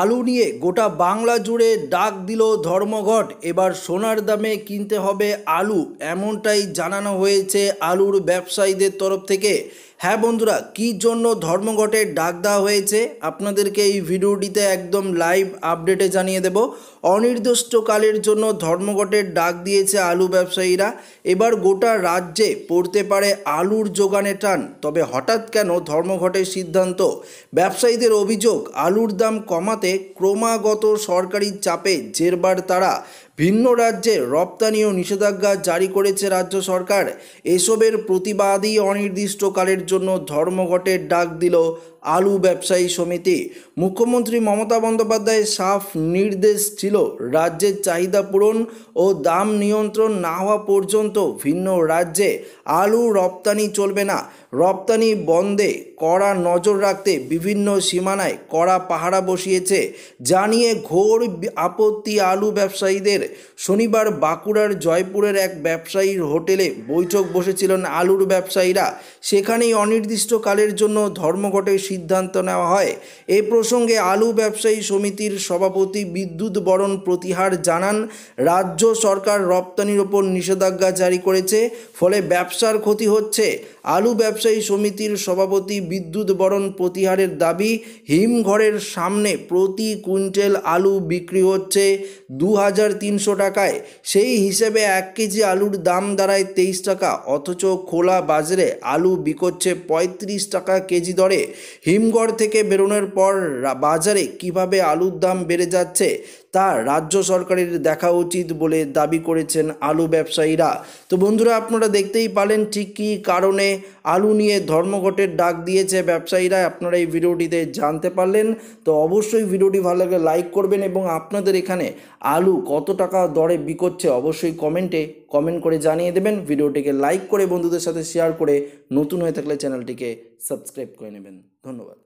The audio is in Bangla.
আলু নিয়ে গোটা বাংলা জুড়ে ডাক দিল ধর্মঘট এবার সোনার দামে কিনতে হবে আলু এমনটাই জানানো হয়েছে আলুর ব্যবসায়ীদের তরফ থেকে হ্যাঁ বন্ধুরা কি জন্য ধর্মঘটে ডাক দেওয়া হয়েছে আপনাদেরকে এই ভিডিওটিতে একদম লাইভ আপডেটে জানিয়ে দেব অনির্দিষ্টকালের জন্য ধর্মঘটের ডাক দিয়েছে আলু ব্যবসায়ীরা এবার গোটা রাজ্যে পড়তে পারে আলুর যোগানে টান তবে হঠাৎ কেন ধর্মঘটের সিদ্ধান্ত ব্যবসায়ীদের অভিযোগ আলুর দাম কমাতে ক্রমাগত সরকারি চাপে জেরবার তারা ভিন্ন রাজ্যে রপ্তানিও নিষেধাজ্ঞা জারি করেছে রাজ্য সরকার এসবের প্রতিবাদই অনির্দিষ্টকালের জন্য ধর্মঘটের ডাক দিল আলু ব্যবসায়ী সমিতি মুখ্যমন্ত্রী মমতা বন্দ্যোপাধ্যায়ের সাফ নির্দেশ ছিল রাজ্যের চাহিদা পূরণ ও দাম নিয়ন্ত্রণ না হওয়া পর্যন্ত ভিন্ন রাজ্যে আলু রপ্তানি চলবে না রপ্তানি বন্ধে কড়া নজর রাখতে বিভিন্ন সীমানায় কড়া পাহারা বসিয়েছে জানিয়ে ঘোর আপত্তি আলু ব্যবসায়ীদের শনিবার বাঁকুড়ার জয়পুরের এক ব্যবসায়ীর হোটেলে বৈঠক বসেছিলেন আলুর ব্যবসায়ীরা সেখানেই অনির্দিষ্টকালের জন্য ধর্মঘটের সিদ্ধান্ত নেওয়া হয় এ প্রসঙ্গে আলু ব্যবসায়ী সমিতির সভাপতি বিদ্যুৎ বরণ প্রতিহার জানান রাজ্য সরকার রপ্তানির ওপর নিষেধাজ্ঞা জারি করেছে ফলে ব্যবসার ক্ষতি হচ্ছে আলু ব্যবসায়ী সমিতির সভাপতি বিদ্যুৎ বরণ প্রতিহারের দাবি হিমঘরের সামনে প্রতি কুইন্টেল আলু বিক্রি হচ্ছে দু হাজার তিনশো টাকায় সেই হিসেবে এক কেজি আলুর দাম দাঁড়ায় তেইশ টাকা অথচ খোলা বাজারে আলু বিকোচ্ছে পঁয়ত্রিশ টাকা কেজি দরে হিমঘর থেকে বেরোনোর পর বাজারে কিভাবে আলুর দাম বেড়ে যাচ্ছে তা রাজ্য সরকারের দেখা উচিত বলে দাবি করেছেন আলু ব্যবসায়ীরা তো বন্ধুরা আপনারা দেখতেই পালেন ঠিক কী কারণে আলু নিয়ে ধর্মঘটের ডাক দিয়েছে ব্যবসায়ীরা আপনারা এই ভিডিওটিতে জানতে পারলেন তো অবশ্যই ভিডিওটি ভালো লাগলে লাইক করবেন এবং আপনাদের এখানে আলু কত টাকা দরে বিকোচ্ছে অবশ্যই কমেন্টে কমেন্ট করে জানিয়ে দেবেন ভিডিওটিকে লাইক করে বন্ধুদের সাথে শেয়ার করে নতুন হয়ে থাকলে চ্যানেলটিকে সাবস্ক্রাইব করে নেবেন ধন্যবাদ